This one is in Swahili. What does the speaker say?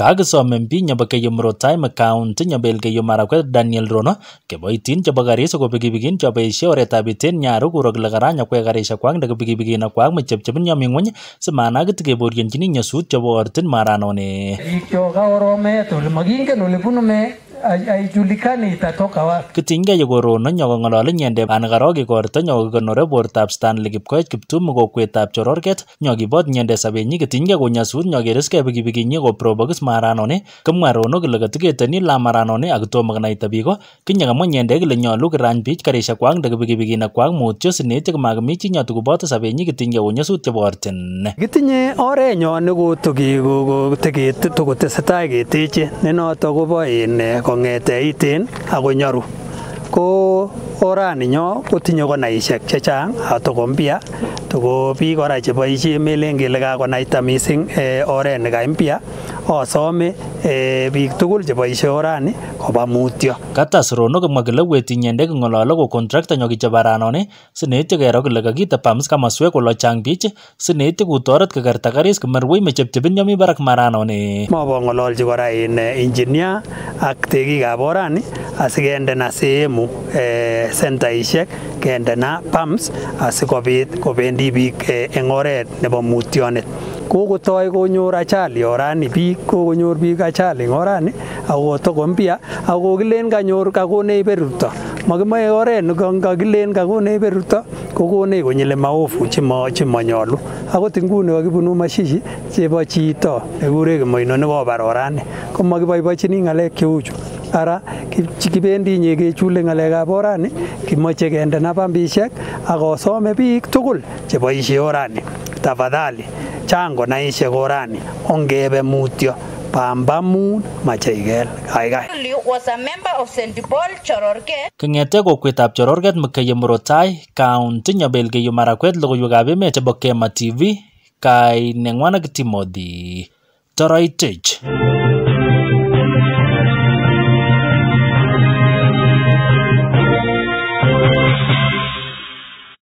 kakisom MP nyebo Murot County nyebel Keiyo Marakwet Daniel Rono keboitin chebo karisiek ko pikipikin cheboisie oretab iten nyaru kurok lekarany akwek karisiek kwak ndeke pikipikin akwak mechepchepin yomi ng'weny simanakit keboryenchini nyasut chebo ortin maranone. Bikyok ka oromet ole makingen ole bunu me haijulikani itatoka wapi. Kitinygei koronok nyo kong'olole nyende an korok igorto nyo kokonore bortab Stanley Kipkoech Kiptum kokwetab Chororget nyo kibot nyende sobenyi kitinygei konyosut nyo keriskei pikipikinyi koprobokis maranoni kimwa Rono kole kotiketoni lamaranoni ak tomo konaita biko kinye kamwa nyende kole nyolu kirany biich karisiek kwak nda kipikipikinik kwak mutyo sinetye komakimi chi nyo tukoboto sobenyi kitinygei konyosut chebortin. Kitinye orenyo nekotoketesetai keteche ne noto kobo en eh, kong'ete itin agoi nyoru ko oraninyo kotinye konaisiek chechang atoko mpya toko biik kora cheboisie melen kele kakonaita mising e, oret nekampya asome e, biik tugul cheboisie orani koba mutyo kata soronok makile wetinyende king'olole ko contractor nyokiche ne, sineityo kero kole kakite pams ko lo chang bich sineityo ke karta karis kimerwei mechepchepin nyomi barak maranoni mobong'ololchi kora in engineer eh, ak tekikab orani asikendena sehemu eh, sentaishek na pams asikobit kobendi biik engoret eh, eng oret nebo mutionet kokotoi konyor achali orani biik kokonyor biik achali eng orani akotokompia akokilen kanyor kakonech berurto makimoe oret nekakilen kakonech berurto kokonech konyile maofu chemonyolu akot nguni kakibunu mashishi chebo chito nekure kimoino nekobar orani komakiboiboichini ng'alek cheuchu ara kibendi nyekechule ng'alekab orani kimoche kende napambishek akosome biik tugul cheboishe orani tafadhali chang konaishek orani ongebe mutyo pambamun macheigel kaikai. Keng'ete kokwetab Chororget Mkeye murot tai kaunti Nyabelgeiyo Marakwet logoiwekab emet chebo Kema TV kaineng'wanak Timothy Toroitich.